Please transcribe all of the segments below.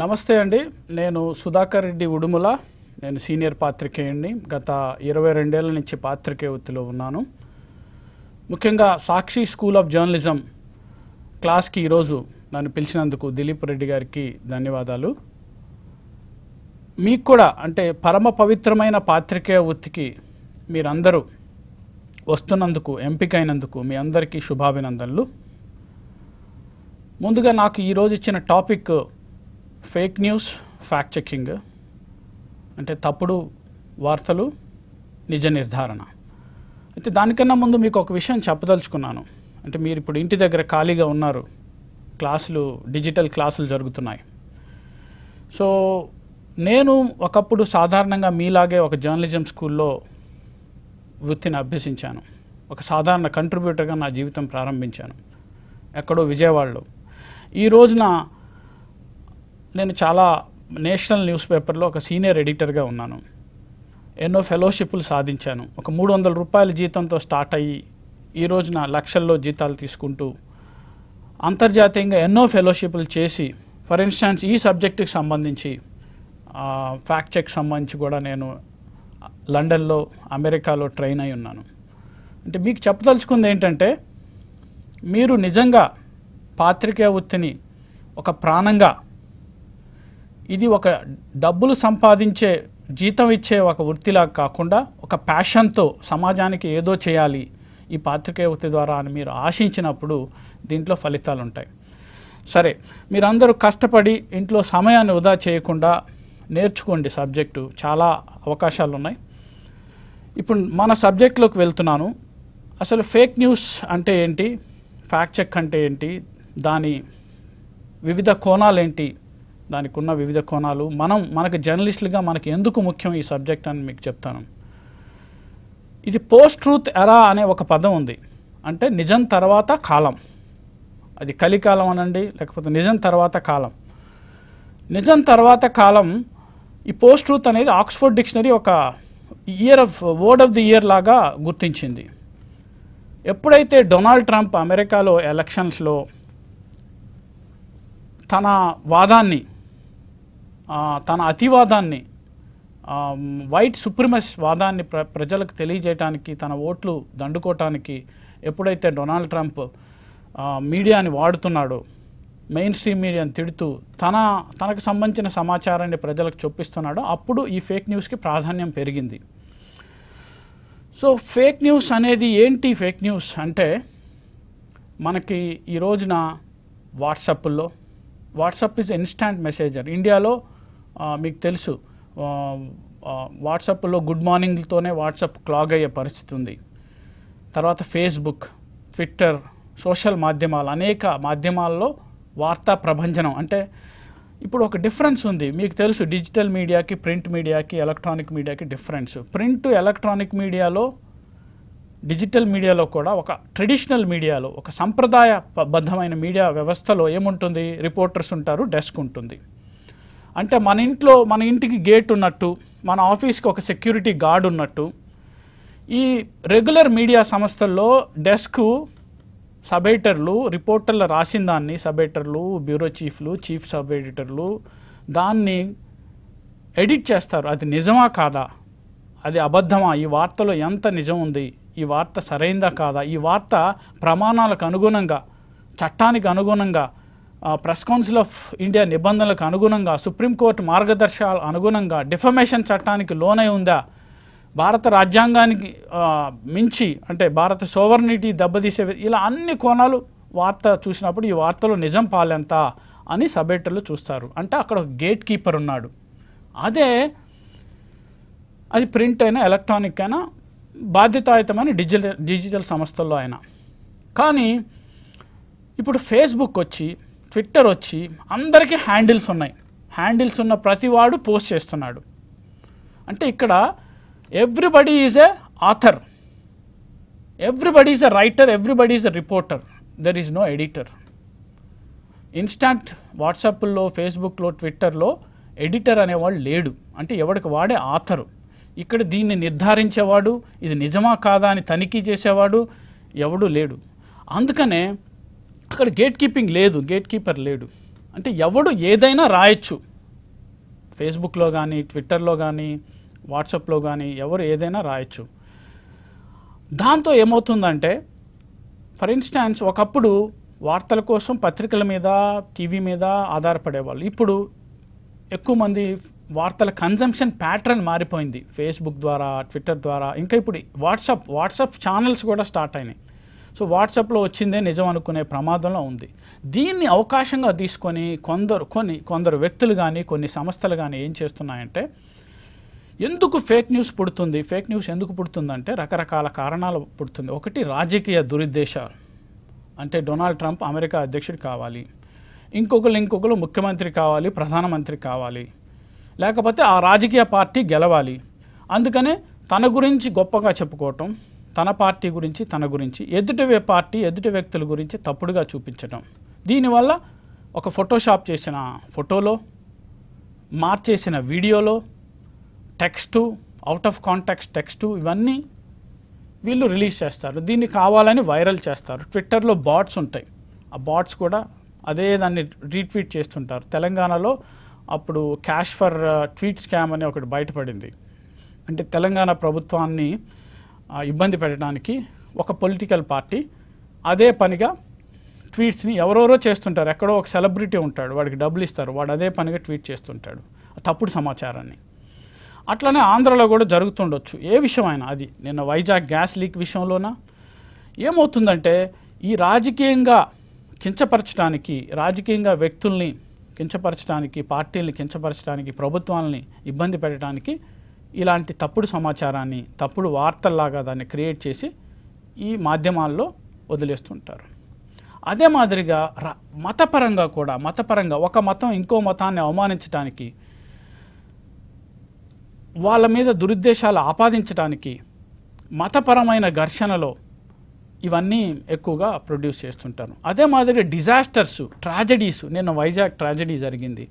నమస్తే అండి నేను సుధాకర్ రెడ్డి ఉడుముల నేను సీనియర్ పాత్రికేయుడిని గత ఇరవై రెండేళ్ల నుంచి పాత్రికే వృత్తిలో ఉన్నాను ముఖ్యంగా సాక్షి స్కూల్ ఆఫ్ జర్నలిజం క్లాస్కి ఈరోజు నన్ను పిలిచినందుకు దిలీప్ రెడ్డి గారికి ధన్యవాదాలు మీకు కూడా అంటే పరమ పవిత్రమైన పాత్రికేయ వృత్తికి మీరందరూ వస్తున్నందుకు ఎంపికైనందుకు మీ అందరికీ శుభాభినందనలు ముందుగా నాకు ఈరోజు ఇచ్చిన topic fake news fact checking అంటే తప్పుడు వార్తలు నిజ నిర్ధారణ అయితే దానికన్నా ముందు మీకు ఒక విషయం చెప్పదలుచుకున్నాను అంటే మీరు ఇప్పుడు ఇంటి దగ్గర ఖాళీగా ఉన్నారు క్లాసులు డిజిటల్ క్లాసులు జరుగుతున్నాయి సో నేను ఒకప్పుడు సాధారణంగా మీలాగే ఒక జర్నలిజం స్కూల్లో వృత్తిని అభ్యసించాను ఒక సాధారణ కంట్రిబ్యూటర్గా నా జీవితం ప్రారంభించాను ఎక్కడో విజయవాడలో ఈ రోజున నేను చాలా నేషనల్ న్యూస్ పేపర్లో ఒక సీనియర్ ఎడిటర్గా ఉన్నాను ఎన్నో ఫెలోషిప్లు సాధించాను ఒక మూడు వందల రూపాయల జీతంతో స్టార్ట్ అయ్యి ఈ రోజున లక్షల్లో జీతాలు తీసుకుంటూ అంతర్జాతీయంగా ఎన్నో ఫెలోషిప్లు చేసి ఫర్ ఇన్స్టాన్స్ ఈ సబ్జెక్టుకి సంబంధించి ఫ్యాక్ట్ చెక్ సంబంధించి కూడా నేను లండన్లో అమెరికాలో ట్రైన్ అయి ఉన్నాను అంటే మీకు చెప్పదలుచుకుంది ఏంటంటే మీరు నిజంగా పాత్రికేయ వృత్తిని ఒక ప్రాణంగా ఇది ఒక డబ్బులు సంపాదించే జీతం ఇచ్చే ఒక వృత్తిలా కాకుండా ఒక ప్యాషన్తో సమాజానికి ఏదో చేయాలి ఈ పాత్రికేయ వృత్తి ద్వారా అని మీరు ఆశించినప్పుడు దీంట్లో ఫలితాలు ఉంటాయి సరే మీరందరూ కష్టపడి ఇంట్లో సమయాన్ని వృధా చేయకుండా నేర్చుకోండి సబ్జెక్టు చాలా అవకాశాలు ఉన్నాయి ఇప్పుడు మన సబ్జెక్టులోకి వెళ్తున్నాను అసలు ఫేక్ న్యూస్ అంటే ఏంటి ఫ్యాక్ట్ చెక్ అంటే ఏంటి దాని వివిధ కోణాలేంటి దానికి ఉన్న వివిధ కోణాలు మనం మనకు జర్నలిస్టులుగా మనకి ఎందుకు ముఖ్యం ఈ సబ్జెక్ట్ అని మీకు చెప్తాను ఇది పోస్ట్ ట్రూత్ ఎరా అనే ఒక పదం ఉంది అంటే నిజం తర్వాత కాలం అది కలికాలం అనండి లేకపోతే నిజం తర్వాత కాలం నిజం తర్వాత కాలం ఈ పోస్ట్ ట్రూత్ అనేది ఆక్స్ఫోర్డ్ డిక్షనరీ ఒక year of word of the year లాగా గుర్తించింది ఎప్పుడైతే డొనాల్డ్ ట్రంప్ అమెరికాలో ఎలక్షన్స్లో తన వాదాన్ని తన అతివాదాన్ని వైట్ సుప్రిమస్ వాదాన్ని ప్ర ప్రజలకు తెలియజేయటానికి తన ఓట్లు దండుకోవటానికి ఎప్పుడైతే డొనాల్డ్ ట్రంప్ మీడియాని వాడుతున్నాడో మెయిన్ స్ట్రీమ్ మీడియాని తిడుతూ తన తనకు సంబంధించిన సమాచారాన్ని ప్రజలకు చొప్పిస్తున్నాడో అప్పుడు ఈ ఫేక్ న్యూస్కి ప్రాధాన్యం పెరిగింది సో ఫేక్ న్యూస్ అనేది ఏంటి ఫేక్ న్యూస్ అంటే మనకి ఈ రోజున వాట్సాప్లో వాట్సాప్ ఈజ్ ఇన్స్టాంట్ మెసేజర్ ఇండియాలో మీకు తెలుసు వాట్సాప్లో గుడ్ మార్నింగ్తోనే వాట్సాప్ క్లాగ్ అయ్యే పరిస్థితి ఉంది తర్వాత ఫేస్బుక్ ట్విట్టర్ సోషల్ మాధ్యమాలు అనేక మాధ్యమాల్లో వార్తా ప్రభంజనం అంటే ఇప్పుడు ఒక డిఫరెన్స్ ఉంది మీకు తెలుసు డిజిటల్ మీడియాకి ప్రింట్ మీడియాకి ఎలక్ట్రానిక్ మీడియాకి డిఫరెన్స్ ప్రింట్ ఎలక్ట్రానిక్ మీడియాలో డిజిటల్ మీడియాలో కూడా ఒక ట్రెడిషనల్ మీడియాలో ఒక సంప్రదాయబద్ధమైన మీడియా వ్యవస్థలో ఏముంటుంది రిపోర్టర్స్ ఉంటారు డెస్క్ ఉంటుంది అంటే మన ఇంట్లో మన ఇంటికి గేట్ ఉన్నట్టు మన ఆఫీస్కి ఒక సెక్యూరిటీ గార్డ్ ఉన్నట్టు ఈ రెగ్యులర్ మీడియా సంస్థల్లో డెస్క్ సబేటర్లు రిపోర్టర్లు రాసిన దాన్ని సబ్ బ్యూరో చీఫ్లు చీఫ్ సబ్ ఎడిటర్లు దాన్ని ఎడిట్ చేస్తారు అది నిజమా కాదా అది అబద్ధమా ఈ వార్తలో ఎంత నిజం ఉంది ఈ వార్త సరైందా కాదా ఈ వార్త ప్రమాణాలకు అనుగుణంగా చట్టానికి అనుగుణంగా ప్రెస్ కౌన్సిల్ ఆఫ్ ఇండియా నిబంధనలకు అనుగుణంగా సుప్రీంకోర్టు మార్గదర్శకాల అనుగుణంగా డిఫమేషన్ చట్టానికి లోనై ఉందా భారత రాజ్యాంగానికి మించి అంటే భారత సోవర్నిటీ దెబ్బతీసే ఇలా అన్ని కోణాలు వార్త చూసినప్పుడు ఈ వార్తలో నిజం పాలెంత అని సబేటర్లు చూస్తారు అంటే అక్కడ ఒక గేట్ కీపర్ ఉన్నాడు అదే అది ప్రింట్ అయినా ఎలక్ట్రానిక్ అయినా బాధ్యతాయుతమైన డిజిటల్ డిజిటల్ సంస్థల్లో అయినా కానీ ఇప్పుడు ఫేస్బుక్ వచ్చి ట్విట్టర్ వచ్చి అందరికీ హ్యాండిల్స్ ఉన్నాయి హ్యాండిల్స్ ఉన్న ప్రతివాడు పోస్ట్ చేస్తున్నాడు అంటే ఇక్కడ everybody is a author everybody is a writer everybody is a reporter there is no editor instant వాట్సాప్లో ఫేస్బుక్లో ట్విట్టర్లో ఎడిటర్ అనేవాడు లేడు అంటే ఎవడికి వాడే ఆథరు ఇక్కడ దీన్ని నిర్ధారించేవాడు ఇది నిజమా కాదా అని తనిఖీ చేసేవాడు ఎవడు లేడు అందుకనే అక్కడ గేట్ కీపింగ్ లేదు గేట్ కీపర్ లేడు అంటే ఎవడు ఏదైనా రాయొచ్చు ఫేస్బుక్లో కానీ ట్విట్టర్లో కానీ వాట్సాప్లో కానీ ఎవరు ఏదైనా రాయొచ్చు దాంతో ఏమవుతుందంటే ఫర్ ఇన్స్టాన్స్ ఒకప్పుడు వార్తల కోసం పత్రికల మీద టీవీ మీద ఆధారపడేవాళ్ళు ఇప్పుడు ఎక్కువ మంది వార్తల కన్జంప్షన్ ప్యాటర్న్ మారిపోయింది ఫేస్బుక్ ద్వారా ట్విట్టర్ ద్వారా ఇంకా ఇప్పుడు వాట్సాప్ వాట్సాప్ ఛానల్స్ కూడా స్టార్ట్ అయినాయి సో వాట్సాప్లో వచ్చిందే నిజం అనుకునే ప్రమాదంలో ఉంది దీన్ని అవకాశంగా తీసుకొని కొందరు కొన్ని కొందరు వ్యక్తులు కానీ కొన్ని సంస్థలు కానీ ఏం చేస్తున్నాయంటే ఎందుకు ఫేక్ న్యూస్ పుడుతుంది ఫేక్ న్యూస్ ఎందుకు పుడుతుందంటే రకరకాల కారణాలు పుడుతుంది ఒకటి రాజకీయ దురుద్దేశాలు అంటే డొనాల్డ్ ట్రంప్ అమెరికా అధ్యక్షుడు కావాలి ఇంకొకరు ఇంకొకరు ముఖ్యమంత్రి కావాలి ప్రధానమంత్రి కావాలి లేకపోతే ఆ రాజకీయ పార్టీ గెలవాలి అందుకనే తన గురించి గొప్పగా చెప్పుకోవటం తన పార్టీ గురించి తన గురించి ఎదుటి పార్టీ ఎదుటి వ్యక్తుల గురించి తప్పుడుగా చూపించడం దీనివల్ల ఒక ఫోటోషాప్ చేసిన ఫోటోలో మార్చేసిన వీడియోలో text out of contact text ఇవన్నీ వీళ్ళు రిలీజ్ చేస్తారు దీన్ని కావాలని వైరల్ చేస్తారు ట్విట్టర్లో బాట్స్ ఉంటాయి ఆ బాట్స్ కూడా అదే దాన్ని రీట్వీట్ చేస్తుంటారు తెలంగాణలో అప్పుడు క్యాష్ ఫర్ ట్వీట్ స్కామ్ అని ఒకటి బయటపడింది అంటే తెలంగాణ ప్రభుత్వాన్ని ఇబ్బంది పెట్టడానికి ఒక పొలిటికల్ పార్టీ అదే పనిగా ట్వీట్స్ని ఎవరెవరో చేస్తుంటారు ఎక్కడో ఒక సెలబ్రిటీ ఉంటాడు వాడికి డబ్బులు ఇస్తారు వాడు అదే పనిగా ట్వీట్ చేస్తుంటాడు తప్పుడు సమాచారాన్ని అట్లనే ఆంధ్రలో కూడా జరుగుతుండొచ్చు ఏ విషయమైనా అది నిన్న వైజాగ్ గ్యాస్ లీక్ విషయంలోనా ఏమవుతుందంటే ఈ రాజకీయంగా కించపరచడానికి రాజకీయంగా వ్యక్తుల్ని కించపరచడానికి పార్టీల్ని కించపరచడానికి ప్రభుత్వాలని ఇబ్బంది పెట్టడానికి ఇలాంటి తప్పుడు సమాచారాన్ని తప్పుడు వార్తల్లాగా దాన్ని క్రియేట్ చేసి ఈ మాధ్యమాల్లో వదిలేస్తుంటారు అదే మాదిరిగా మతపరంగా కూడా మతపరంగా ఒక మతం ఇంకో మతాన్ని అవమానించడానికి వాళ్ళ మీద దురుద్దేశాలు ఆపాదించడానికి మతపరమైన ఘర్షణలో ఇవన్నీ ఎక్కువగా ప్రొడ్యూస్ చేస్తుంటారు అదే మాదిరి డిజాస్టర్స్ ట్రాజడీస్ నిన్న వైజాగ్ ట్రాజడీ జరిగింది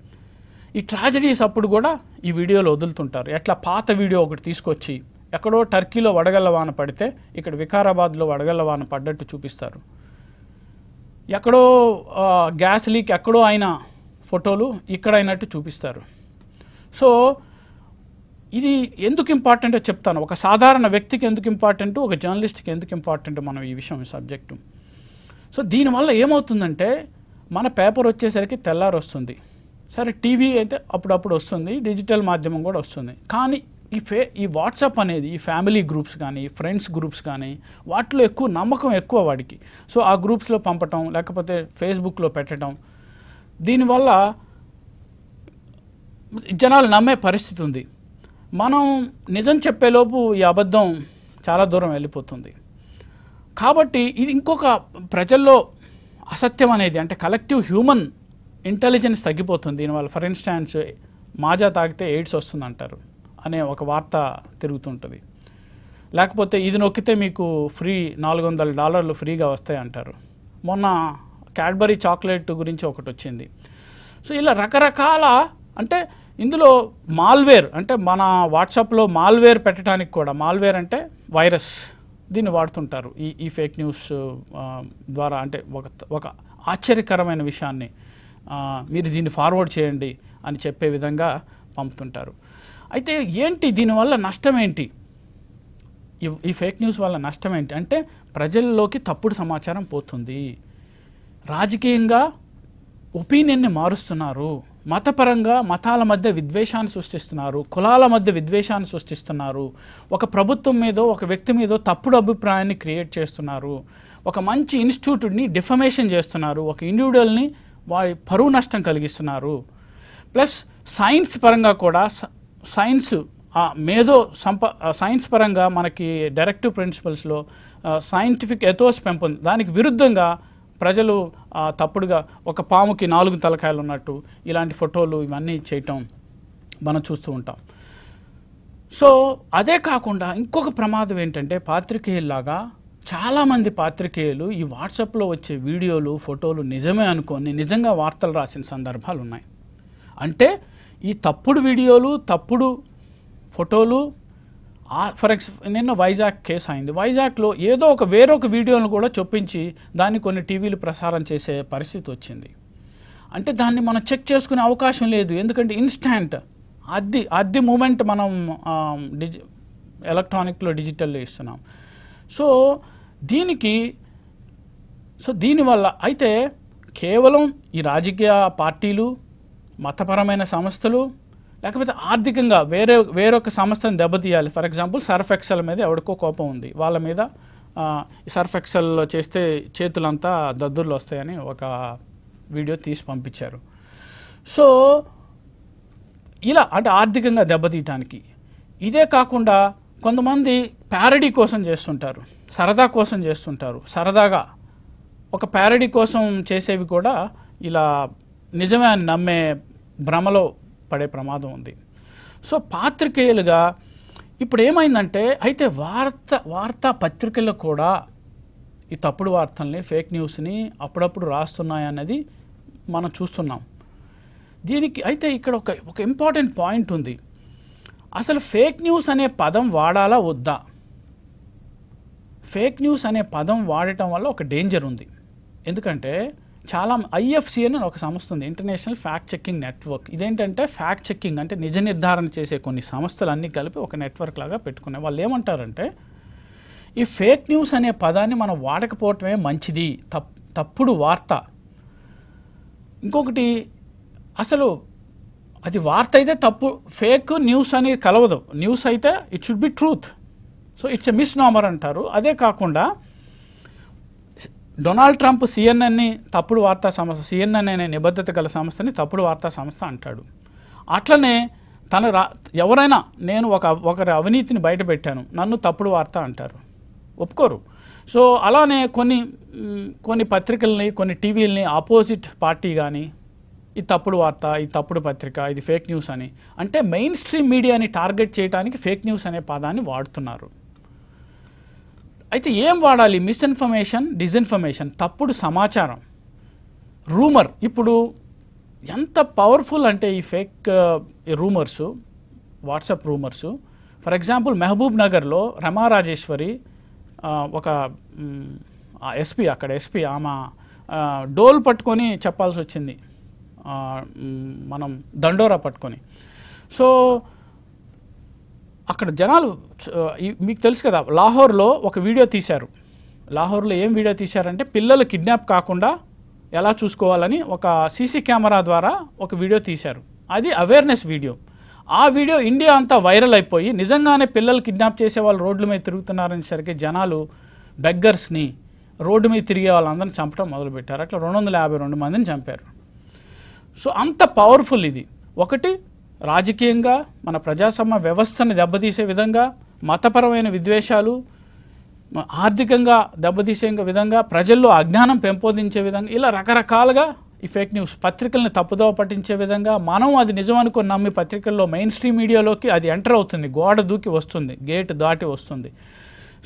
ఈ ట్రాజడీస్ అప్పుడు కూడా ఈ వీడియోలు వదులుతుంటారు ఎట్లా పాత వీడియో ఒకటి తీసుకొచ్చి ఎక్కడో టర్కీలో వడగళ్ళ వాన పడితే ఇక్కడ వికారాబాద్లో వడగళ్ళ వాన పడ్డట్టు చూపిస్తారు ఎక్కడో గ్యాస్ లీక్ ఎక్కడో అయిన ఫోటోలు ఇక్కడ అయినట్టు చూపిస్తారు సో ఇది ఎందుకు ఇంపార్టెంటో చెప్తాను ఒక సాధారణ వ్యక్తికి ఎందుకు ఇంపార్టెంట్ ఒక జర్నలిస్ట్కి ఎందుకు ఇంపార్టెంట్ మనం ఈ విషయం సబ్జెక్టు సో దీనివల్ల ఏమవుతుందంటే మన పేపర్ వచ్చేసరికి తెల్లారు వస్తుంది సరే టీవీ అయితే అప్పుడప్పుడు వస్తుంది డిజిటల్ మాధ్యమం కూడా వస్తుంది కానీ ఈ ఫే ఈ వాట్సాప్ అనేది ఈ ఫ్యామిలీ గ్రూప్స్ కానీ ఫ్రెండ్స్ గ్రూప్స్ కానీ వాటిలో ఎక్కువ నమ్మకం ఎక్కువ వాడికి సో ఆ గ్రూప్స్లో పంపటం లేకపోతే ఫేస్బుక్లో పెట్టడం దీనివల్ల జనాలు నమ్మే పరిస్థితి ఉంది మనం నిజం చెప్పేలోపు ఈ అబద్ధం చాలా దూరం వెళ్ళిపోతుంది కాబట్టి ఇది ఇంకొక ప్రజల్లో అసత్యం అనేది అంటే కలెక్టివ్ హ్యూమన్ ఇంటెలిజెన్స్ తగ్గిపోతుంది దీనివల్ల ఫర్ ఇన్స్టాన్స్ మాజా తాగితే ఎయిడ్స్ వస్తుంది అంటారు అనే ఒక వార్త తిరుగుతుంటుంది లేకపోతే ఇది నొక్కితే మీకు ఫ్రీ నాలుగు వందల డాలర్లు ఫ్రీగా వస్తాయి అంటారు మొన్న క్యాడ్బరీ చాక్లెట్ గురించి ఒకటి వచ్చింది సో ఇలా రకరకాల అంటే ఇందులో మాల్వేర్ అంటే మన వాట్సాప్లో మాల్వేర్ పెట్టడానికి కూడా మాల్వేర్ అంటే వైరస్ దీన్ని వాడుతుంటారు ఈ ఈ ఫేక్ న్యూస్ ద్వారా అంటే ఒక ఒక ఆశ్చర్యకరమైన విషయాన్ని మీరు దీన్ని ఫార్వర్డ్ చేయండి అని చెప్పే విధంగా పంపుతుంటారు అయితే ఏంటి దీనివల్ల నష్టం ఏంటి ఈ ఫేక్ న్యూస్ వల్ల నష్టం ఏంటి అంటే ప్రజల్లోకి తప్పుడు సమాచారం పోతుంది రాజకీయంగా ఒపీనియన్ని మారుస్తున్నారు మతపరంగా మతాల మధ్య విద్వేషాన్ని సృష్టిస్తున్నారు కులాల మధ్య విద్వేషాన్ని సృష్టిస్తున్నారు ఒక ప్రభుత్వం మీదో ఒక వ్యక్తి మీదో తప్పుడు అభిప్రాయాన్ని క్రియేట్ చేస్తున్నారు ఒక మంచి ఇన్స్టిట్యూట్ని డిఫమేషన్ చేస్తున్నారు ఒక ఇండివిజువల్ని వారి పరువు నష్టం కలిగిస్తున్నారు ప్లస్ సైన్స్ పరంగా కూడా సైన్స్ మేధో సంప సైన్స్ పరంగా మనకి డైరెక్టివ్ ప్రిన్సిపల్స్లో సైంటిఫిక్ ఎథోస్ పెంపొంది దానికి విరుద్ధంగా ప్రజలు తప్పుడుగా ఒక పాముకి నాలుగు తలకాయలు ఉన్నట్టు ఇలాంటి ఫోటోలు ఇవన్నీ చేయటం మనం చూస్తూ ఉంటాం సో అదే కాకుండా ఇంకొక ప్రమాదం ఏంటంటే పాత్రికేయుల్లాగా చాలామంది పాత్రికేయులు ఈ వాట్సాప్లో వచ్చే వీడియోలు ఫోటోలు నిజమే అనుకొని నిజంగా వార్తలు రాసిన సందర్భాలు ఉన్నాయి అంటే ఈ తప్పుడు వీడియోలు తప్పుడు ఫోటోలు ఫర్ ఎక్స్ నిన్న వైజాగ్ కేసు అయింది వైజాగ్లో ఏదో ఒక వేరొక వీడియోను కూడా చొప్పించి దాన్ని కొన్ని టీవీలు ప్రసారం చేసే పరిస్థితి వచ్చింది అంటే దాన్ని మనం చెక్ చేసుకునే అవకాశం లేదు ఎందుకంటే ఇన్స్టాంట్ అద్ది అద్ది మూమెంట్ మనం డిజి ఎలక్ట్రానిక్లో డిజిటల్లో ఇస్తున్నాం సో దీనికి సో దీనివల్ల అయితే కేవలం ఈ రాజకీయ పార్టీలు మతపరమైన సంస్థలు లేకపోతే ఆర్థికంగా వేరే వేరొక సంస్థను దెబ్బతీయాలి ఫర్ ఎగ్జాంపుల్ సర్ఫ్ ఎక్సెల్ మీద ఎవరికో కోపం ఉంది వాళ్ళ మీద సర్ఫ్ ఎక్సెల్ చేస్తే చేతులంతా దద్దుర్లు వస్తాయని ఒక వీడియో తీసి పంపించారు సో ఇలా అంటే ఆర్థికంగా దెబ్బతీయటానికి ఇదే కాకుండా కొంతమంది ప్యారడీ కోసం చేస్తుంటారు సరదా కోసం చేస్తుంటారు సరదాగా ఒక ప్యారడీ కోసం చేసేవి కూడా ఇలా నిజమే అని నమ్మే భ్రమలో పడే ప్రమాదం ఉంది సో పాత్రికేయులుగా ఇప్పుడు ఏమైందంటే అయితే వార్త వార్తా పత్రికలు కూడా ఈ తప్పుడు వార్తల్ని ఫేక్ న్యూస్ని అప్పుడప్పుడు రాస్తున్నాయన్నది మనం చూస్తున్నాం దీనికి అయితే ఇక్కడ ఒక ఒక ఇంపార్టెంట్ పాయింట్ ఉంది అసలు ఫేక్ న్యూస్ అనే పదం వాడాలా వద్దా ఫేక్ న్యూస్ అనే పదం వాడటం వల్ల ఒక డేంజర్ ఉంది ఎందుకంటే చాలా ఐఎఫ్సి అని ఒక సంస్థ ఉంది ఇంటర్నేషనల్ ఫ్యాక్ట్ చెక్కింగ్ నెట్వర్క్ ఇదేంటంటే ఫ్యాక్ట్ చెక్కింగ్ అంటే నిజ నిర్ధారణ చేసే కొన్ని సంస్థలు అన్నీ కలిపి ఒక నెట్వర్క్ లాగా పెట్టుకునే వాళ్ళు ఏమంటారంటే ఈ ఫేక్ న్యూస్ అనే పదాన్ని మనం వాడకపోవటమే మంచిది తప్ తప్పుడు వార్త ఇంకొకటి అసలు అది వార్త అయితే తప్పు ఫేక్ న్యూస్ అనేది కలవదు న్యూస్ అయితే it should be truth so it's a misnomer అంటారు అదే కాకుండా డొనాల్డ్ ట్రంప్ సిఎన్ఎన్ని తప్పుడు వార్తా సంస్థ సిఎన్ఎన్ అనే నిబద్ధత గల సంస్థని తప్పుడు వార్తా సంస్థ అంటాడు అట్లనే తన రా ఎవరైనా నేను ఒక ఒకరి అవినీతిని బయటపెట్టాను నన్ను తప్పుడు వార్త అంటారు ఒప్పుకోరు సో అలానే కొన్ని కొన్ని పత్రికల్ని కొన్ని టీవీలని ఆపోజిట్ పార్టీ కానీ ఈ తప్పుడు వార్త ఈ తప్పుడు పత్రిక ఇది ఫేక్ న్యూస్ అని అంటే మెయిన్ స్ట్రీమ్ మీడియాని టార్గెట్ చేయడానికి ఫేక్ న్యూస్ అనే పదాన్ని వాడుతున్నారు అయితే ఏం వాడాలి మిస్ఇన్ఫర్మేషన్ డిజిన్ఫర్మేషన్ తప్పుడు సమాచారం రూమర్ ఇప్పుడు ఎంత పవర్ఫుల్ అంటే ఈ fake rumours WhatsApp rumours for example మహబూబ్ నగర్లో రమారాజేశ్వరి ఒక ఎస్పీ mm, అక్కడ ఎస్పీ ఆమె uh, డోల్ పట్టుకొని చెప్పాల్సి వచ్చింది mm, మనం దండోరా పట్టుకొని సో అక్కడ జనాలు మీకు తెలుసు కదా లాహోర్లో ఒక వీడియో తీశారు లాహోర్లో ఏం వీడియో తీశారంటే పిల్లలు కిడ్నాప్ కాకుండా ఎలా చూసుకోవాలని ఒక సీసీ కెమెరా ద్వారా ఒక వీడియో తీశారు అది అవేర్నెస్ వీడియో ఆ వీడియో ఇండియా అంతా వైరల్ అయిపోయి నిజంగానే పిల్లలు కిడ్నాప్ చేసే వాళ్ళు రోడ్ల మీద తిరుగుతున్నారనేసరికి జనాలు బెగ్గర్స్ని రోడ్డు మీద తిరిగే వాళ్ళందరిని చంపడం మొదలుపెట్టారు అట్లా రెండు వందల యాభై రెండు మందిని చంపారు సో అంత పవర్ఫుల్ ఇది ఒకటి రాజకీయంగా మన ప్రజాస్వామ్య వ్యవస్థను దెబ్బతీసే విధంగా మతపరమైన విద్వేషాలు ఆర్థికంగా దెబ్బతీసే విధంగా ప్రజల్లో అజ్ఞానం పెంపొందించే విధంగా ఇలా రకరకాలుగా ఈ ఫేక్ న్యూస్ పత్రికలను తప్పుదోవ పట్టించే విధంగా మనం అది నిజం నమ్మి పత్రికల్లో మెయిన్ స్ట్రీమ్ మీడియాలోకి అది ఎంటర్ అవుతుంది గోడ దూకి వస్తుంది గేట్ దాటి వస్తుంది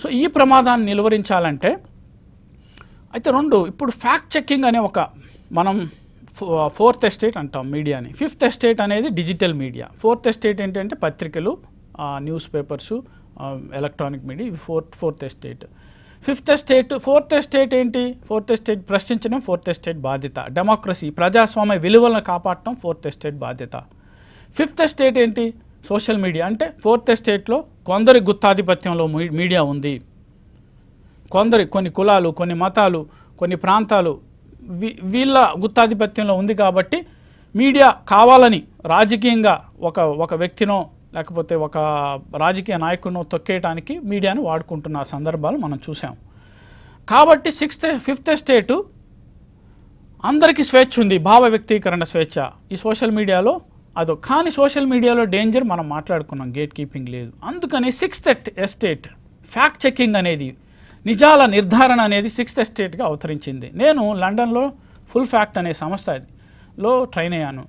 సో ఈ ప్రమాదాన్ని నిలువరించాలంటే అయితే రెండు ఇప్పుడు ఫ్యాక్ట్ చెక్కింగ్ అనే ఒక మనం ఫోర్త్ ఎస్టేట్ అంటాం మీడియాని ఫిఫ్త్ ఎస్టేట్ అనేది డిజిటల్ మీడియా ఫోర్త్ ఎస్టేట్ ఏంటంటే పత్రికలు న్యూస్ పేపర్సు ఎలక్ట్రానిక్ మీడియా ఇవి fourth fourth estate fifth estate fourth estate ఏంటి ఫోర్త్ ఎస్టేట్ ప్రశ్నించడం ఫోర్త్ ఎస్టేట్ బాధ్యత డెమోక్రసీ ప్రజాస్వామ్య విలువలను కాపాడటం ఫోర్త్ ఎస్టేట్ బాధ్యత ఫిఫ్త్ ఎస్టేట్ ఏంటి సోషల్ మీడియా అంటే ఫోర్త్ ఎస్టేట్లో కొందరి గుత్తాధిపత్యంలో మీడియా ఉంది కొందరి కొన్ని కులాలు కొన్ని మతాలు కొన్ని ప్రాంతాలు వీళ్ళ గుత్తాధిపత్యంలో ఉంది కాబట్టి మీడియా కావాలని రాజకీయంగా ఒక ఒక వ్యక్తినో లేకపోతే ఒక రాజకీయ నాయకుడినో తొక్కేయటానికి మీడియాను వాడుకుంటున్న సందర్భాలు మనం చూసాం కాబట్టి సిక్స్త్ ఫిఫ్త్ స్టేటు అందరికీ స్వేచ్ఛ ఉంది భావ వ్యక్తీకరణ స్వేచ్ఛ ఈ సోషల్ మీడియాలో అదో కానీ సోషల్ మీడియాలో డేంజర్ మనం మాట్లాడుకున్నాం గేట్ కీపింగ్ లేదు అందుకని సిక్స్త్ ఎస్టేట్ ఫ్యాక్ట్ చెక్కింగ్ అనేది నిజాల నిర్ధారణ అనేది సిక్స్త్ ఎస్టేట్గా అవతరించింది నేను లండన్లో ఫుల్ ఫ్యాక్ట్ అనే సంస్థ లో ట్రైన్ అయ్యాను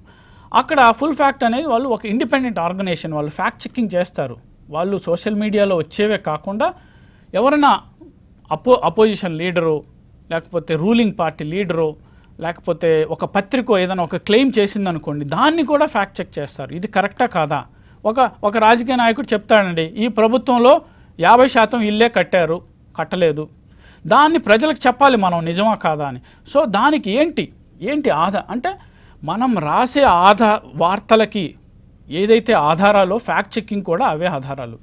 అక్కడ ఫుల్ ఫ్యాక్ట్ అనేది వాళ్ళు ఒక ఇండిపెండెంట్ ఆర్గనైజేషన్ వాళ్ళు ఫ్యాక్ట్ చెక్కింగ్ చేస్తారు వాళ్ళు సోషల్ మీడియాలో వచ్చేవే కాకుండా ఎవరైనా అపో అపోజిషన్ లీడరు లేకపోతే రూలింగ్ పార్టీ లీడరు లేకపోతే ఒక పత్రిక ఏదైనా ఒక క్లెయిమ్ చేసిందనుకోండి దాన్ని కూడా ఫ్యాక్ట్ చెక్ చేస్తారు ఇది కరెక్టా కాదా ఒక ఒక రాజకీయ నాయకుడు చెప్తాడండి ఈ ప్రభుత్వంలో యాభై శాతం ఇల్లే కట్టారు కట్టలేదు దాన్ని ప్రజలకు చెప్పాలి మనం నిజమా కాదా అని సో దానికి ఏంటి ఏంటి ఆధార అంటే మనం రాసే ఆధార వార్తలకి ఏదైతే ఆధారాలో ఫ్యాక్ట్ చెక్కింగ్ కూడా అవే ఆధారాలు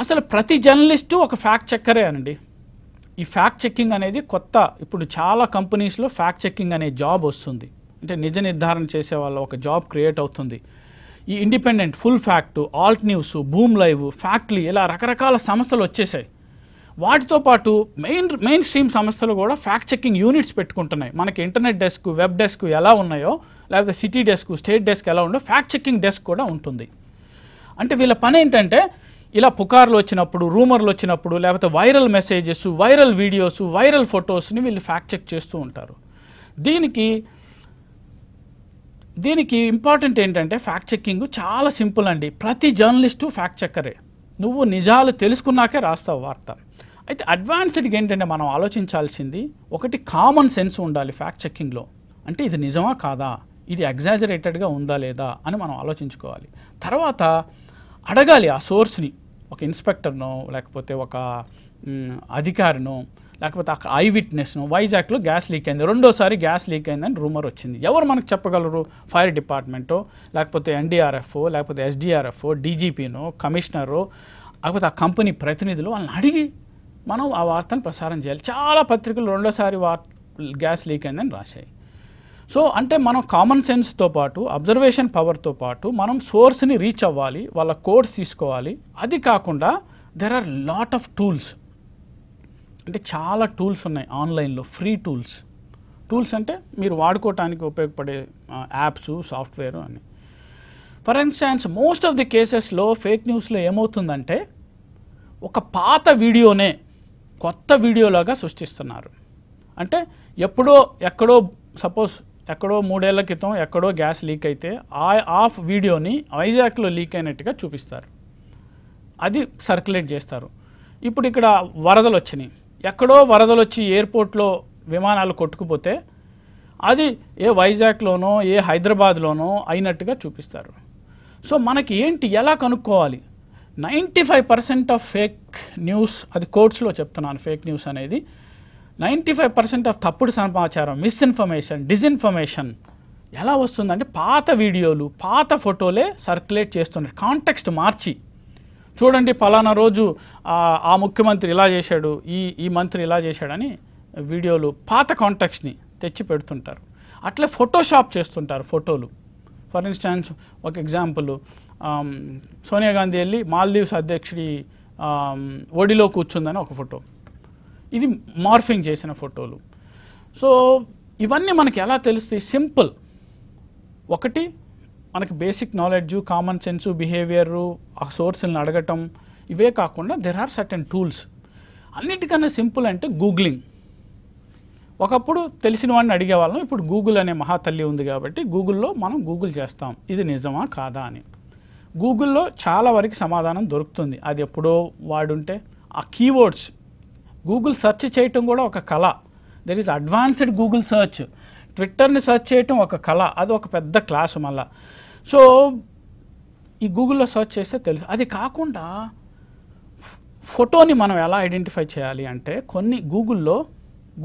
అసలు ప్రతి జర్నలిస్టు ఒక ఫ్యాక్ట్ చెక్కరే అనండి ఈ ఫ్యాక్ట్ చెక్కింగ్ అనేది కొత్త ఇప్పుడు చాలా కంపెనీస్లో ఫ్యాక్ట్ చెక్కింగ్ అనే జాబ్ వస్తుంది అంటే నిజ నిర్ధారణ చేసే వాళ్ళ ఒక జాబ్ క్రియేట్ అవుతుంది ఈ independent Full Fact Alt News Boom Live Factly ఇలా రకరకాల సంస్థలు వచ్చేసాయి వాటితో పాటు మెయిన్ మెయిన్ స్ట్రీమ్ సంస్థలు కూడా ఫ్యాక్ట్ చెక్కింగ్ యూనిట్స్ పెట్టుకుంటున్నాయి మనకి ఇంటర్నెట్ డెస్క్ వెబ్ డెస్క్ ఎలా ఉన్నాయో లేకపోతే సిటీ డెస్క్ స్టేట్ డెస్క్ ఎలా ఉందో ఫ్యాక్ట్ చెక్కింగ్ డెస్క్ కూడా ఉంటుంది అంటే వీళ్ళ పని ఏంటంటే ఇలా పుకార్లు వచ్చినప్పుడు రూమర్లు వచ్చినప్పుడు లేకపోతే viral messages viral videos viral ఫొటోస్ని వీళ్ళు ఫ్యాక్ట్ చెక్ చేస్తూ ఉంటారు దీనికి దీనికి ఇంపార్టెంట్ ఏంటంటే ఫ్యాక్ట్ చెక్కింగ్ చాలా సింపుల్ అండి ప్రతి జర్నలిస్టు ఫ్యాక్ట్ చెక్కరే నువ్వు నిజాలు తెలుసుకున్నాకే రాస్తావు వార్త అయితే అడ్వాన్స్డ్గా ఏంటంటే మనం ఆలోచించాల్సింది ఒకటి కామన్ సెన్స్ ఉండాలి ఫ్యాక్ట్ చెక్కింగ్లో అంటే ఇది నిజమా కాదా ఇది ఎగ్జాజరేటెడ్గా ఉందా లేదా అని మనం ఆలోచించుకోవాలి తర్వాత అడగాలి ఆ సోర్స్ని ఒక ఇన్స్పెక్టర్నో లేకపోతే ఒక అధికారినో లేకపోతే అక్కడ ఐ విట్నెస్ను వైజాగ్లో గ్యాస్ లీక్ అయింది రెండోసారి గ్యాస్ లీక్ అయిందని రూమర్ వచ్చింది ఎవరు మనకు చెప్పగలరు ఫైర్ డిపార్ట్మెంటో లేకపోతే ఎన్డీఆర్ఎఫ్ లేకపోతే ఎస్డీఆర్ఎఫ్ డీజీపీనో కమిషనరో లేకపోతే ఆ కంపెనీ ప్రతినిధులు వాళ్ళని అడిగి మనం ఆ వార్తను ప్రసారం చేయాలి చాలా పత్రికలు రెండోసారి వార్ గ్యాస్ లీక్ అయిందని రాశాయి సో అంటే మనం కామన్ సెన్స్తో పాటు అబ్జర్వేషన్ పవర్తో పాటు మనం సోర్స్ని రీచ్ అవ్వాలి వాళ్ళ కోడ్స్ తీసుకోవాలి అది కాకుండా there are lot of tools అంటే చాలా టూల్స్ ఉన్నాయి ఆన్లైన్లో ఫ్రీ టూల్స్ టూల్స్ అంటే మీరు వాడుకోవటానికి ఉపయోగపడే యాప్స్ సాఫ్ట్వేర్ అని for instance most of the కేసెస్లో ఫేక్ న్యూస్లో ఏమవుతుందంటే ఒక పాత వీడియోనే కొత్త వీడియోలాగా సృష్టిస్తున్నారు అంటే ఎప్పుడో ఎక్కడో సపోజ్ ఎక్కడో మూడేళ్ల క్రితం ఎక్కడో గ్యాస్ లీక్ అయితే ఆ ఆఫ్ వీడియోని వైజాగ్లో లీక్ అయినట్టుగా చూపిస్తారు అది సర్క్యులేట్ చేస్తారు ఇప్పుడు ఇక్కడ వరదలు వచ్చినాయి ఎక్కడో వరదలు వచ్చి ఎయిర్పోర్ట్లో విమానాలు కొట్టుకుపోతే అది ఏ వైజాగ్లోనో ఏ హైదరాబాద్లోనో అయినట్టుగా చూపిస్తారు సో మనకి ఏంటి ఎలా కనుక్కోవాలి ninety five percent of fake news అది కోర్ట్స్లో చెప్తున్నాను ఫేక్ న్యూస్ అనేది నైంటీ ఫైవ్ పర్సెంట్ ఆఫ్ తప్పుడు సమాచారం మిస్ఇన్ఫర్మేషన్ డిజిన్ఫర్మేషన్ ఎలా వస్తుందంటే పాత వీడియోలు పాత ఫోటోలే సర్క్యులేట్ చేస్తున్నాయి కాంటెక్స్ట్ మార్చి చూడండి ఫలానా రోజు ఆ ముఖ్యమంత్రి ఇలా చేశాడు ఈ ఈ మంత్రి ఇలా చేశాడని వీడియోలు పాత కాంటెక్స్ట్ని తెచ్చి పెడుతుంటారు అట్లే ఫోటోషాప్ చేస్తుంటారు ఫోటోలు ఫర్ ఇన్స్టాన్స్ ఒక ఎగ్జాంపుల్ సోనియా గాంధీ వెళ్ళి మాల్దీవ్స్ అధ్యక్షుడి ఒడిలో కూర్చుందని ఒక ఫోటో ఇది మార్ఫింగ్ చేసిన ఫోటోలు సో ఇవన్నీ మనకి ఎలా తెలుస్తాయి సింపుల్ ఒకటి మనకి basic knowledge common sense behaviour ఆ సోర్సులను అడగటం ఇవే కాకుండా దెర్ ఆర్ సర్టెన్ టూల్స్ అన్నిటికన్నా సింపుల్ అంటే గూగ్లింగ్ ఒకప్పుడు తెలిసిన వాడిని అడిగేవాళ్ళం ఇప్పుడు గూగుల్ అనే మహాతల్లి ఉంది కాబట్టి గూగుల్లో మనం గూగుల్ చేస్తాం ఇది నిజమా కాదా అని గూగుల్లో చాలా వరకు సమాధానం దొరుకుతుంది అది ఎప్పుడో వాడుంటే ఆ కీవర్డ్స్ గూగుల్ సెర్చ్ చేయటం కూడా ఒక కళ there is advanced Google search ట్విట్టర్ని సెర్చ్ చేయటం ఒక కళ అది ఒక పెద్ద క్లాసు మళ్ళా సో ఈ గూగుల్లో సెర్చ్ చేస్తే తెలుసు అది కాకుండా ఫోటోని మనం ఎలా ఐడెంటిఫై చేయాలి అంటే కొన్ని గూగుల్లో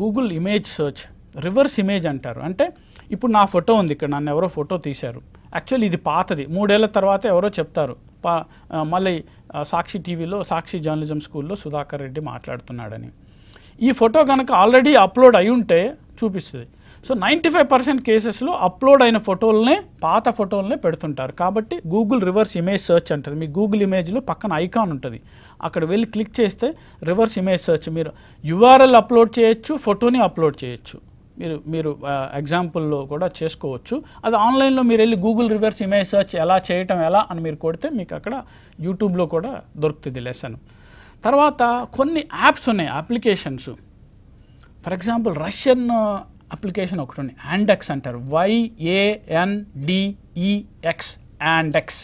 Google image search reverse image అంటారు అంటే ఇప్పుడు నా ఫోటో ఉంది ఇక్కడ నన్ను ఎవరో ఫోటో తీశారు యాక్చువల్లీ ఇది పాతది మూడేళ్ల తర్వాత ఎవరో చెప్తారు పా మళ్ళీ సాక్షి టీవీలో సాక్షి జర్నలిజం స్కూల్లో సుధాకర్ రెడ్డి మాట్లాడుతున్నాడని ఈ ఫోటో కనుక ఆల్రెడీ అప్లోడ్ అయి ఉంటే చూపిస్తుంది సో నైంటీ ఫైవ్ పర్సెంట్ కేసెస్లో అప్లోడ్ అయిన ఫోటోలనే పాత ఫోటోలనే పెడుతుంటారు కాబట్టి గూగుల్ రివర్స్ ఇమేజ్ సర్చ్ అంటుంది మీ గూగుల్ ఇమేజ్లో పక్కన ఐకాన్ ఉంటుంది అక్కడ వెళ్ళి క్లిక్ చేస్తే రివర్స్ ఇమేజ్ సర్చ్ మీరు యుఆర్ఎల్ అప్లోడ్ చేయొచ్చు ఫోటోని అప్లోడ్ చేయొచ్చు మీరు మీరు ఎగ్జాంపుల్లో కూడా చేసుకోవచ్చు అది ఆన్లైన్లో మీరు వెళ్ళి గూగుల్ రివర్స్ ఇమేజ్ సర్చ్ ఎలా చేయటం ఎలా అని మీరు కొడితే మీకు అక్కడ యూట్యూబ్లో కూడా దొరుకుతుంది లెసన్ తర్వాత కొన్ని యాప్స్ ఉన్నాయి applications for example Russian application ఒకటి ఉంది యాండెక్స్ అంటారు వైఏఎన్డిఈఎక్స్ యాండెక్స్